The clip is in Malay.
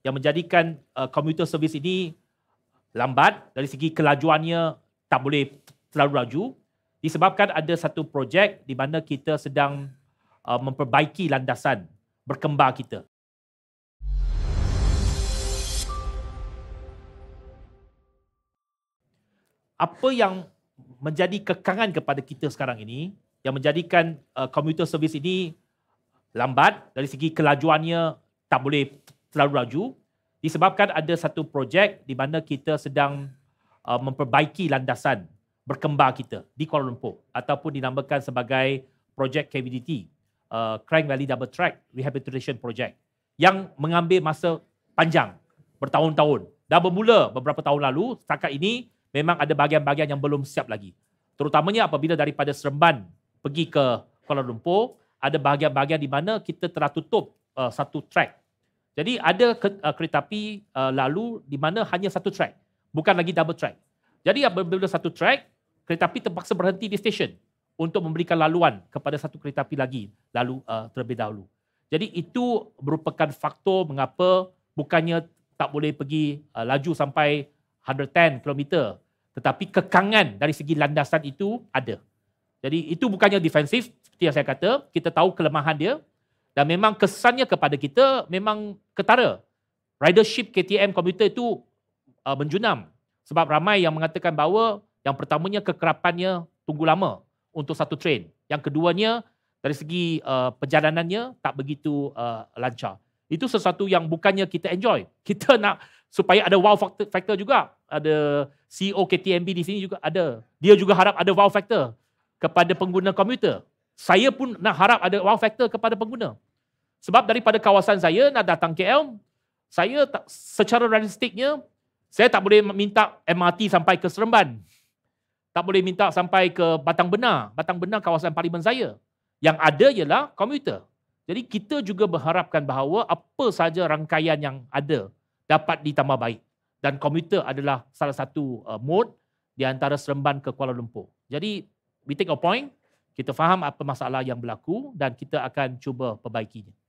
yang menjadikan uh, komuter service ini lambat dari segi kelajuannya tak boleh terlalu laju disebabkan ada satu projek di mana kita sedang uh, memperbaiki landasan berkembang kita. Apa yang menjadi kekangan kepada kita sekarang ini yang menjadikan uh, komuter service ini lambat dari segi kelajuannya tak boleh terlalu laju disebabkan ada satu projek di mana kita sedang uh, memperbaiki landasan berkembar kita di Kuala Lumpur ataupun dinamakan sebagai projek KVDT uh, Crank Valley Double Track Rehabilitation Project yang mengambil masa panjang bertahun-tahun dah bermula beberapa tahun lalu setakat ini memang ada bahagian-bahagian yang belum siap lagi terutamanya apabila daripada Seremban pergi ke Kuala Lumpur ada bahagian-bahagian di mana kita telah tutup uh, satu track jadi ada uh, kereta api uh, lalu di mana hanya satu track, bukan lagi double track. Jadi apabila satu track, kereta api terpaksa berhenti di stesen untuk memberikan laluan kepada satu kereta api lagi lalu uh, terlebih dahulu. Jadi itu merupakan faktor mengapa bukannya tak boleh pergi laju sampai 110 km tetapi kekangan dari segi landasan itu ada. Jadi itu bukannya defensif seperti yang saya kata, kita tahu kelemahan dia dan memang kesannya kepada kita memang ketara. Ridership KTM komputer itu uh, menjunam sebab ramai yang mengatakan bahawa yang pertamanya kekerapannya tunggu lama untuk satu train. Yang keduanya dari segi uh, perjalanannya tak begitu uh, lancar. Itu sesuatu yang bukannya kita enjoy. Kita nak supaya ada wow factor, factor juga. Ada CEO KTMB di sini juga ada. Dia juga harap ada wow factor kepada pengguna komputer. Saya pun nak harap ada wow factor kepada pengguna. Sebab daripada kawasan saya nak datang KL, saya tak, secara realistiknya, saya tak boleh minta MRT sampai ke Seremban. Tak boleh minta sampai ke Batang Benar. Batang Benar kawasan parlimen saya. Yang ada ialah komuter. Jadi kita juga berharapkan bahawa apa saja rangkaian yang ada dapat ditambah baik. Dan komuter adalah salah satu uh, mode di antara Seremban ke Kuala Lumpur. Jadi we take a point, kita faham apa masalah yang berlaku dan kita akan cuba perbaikinya.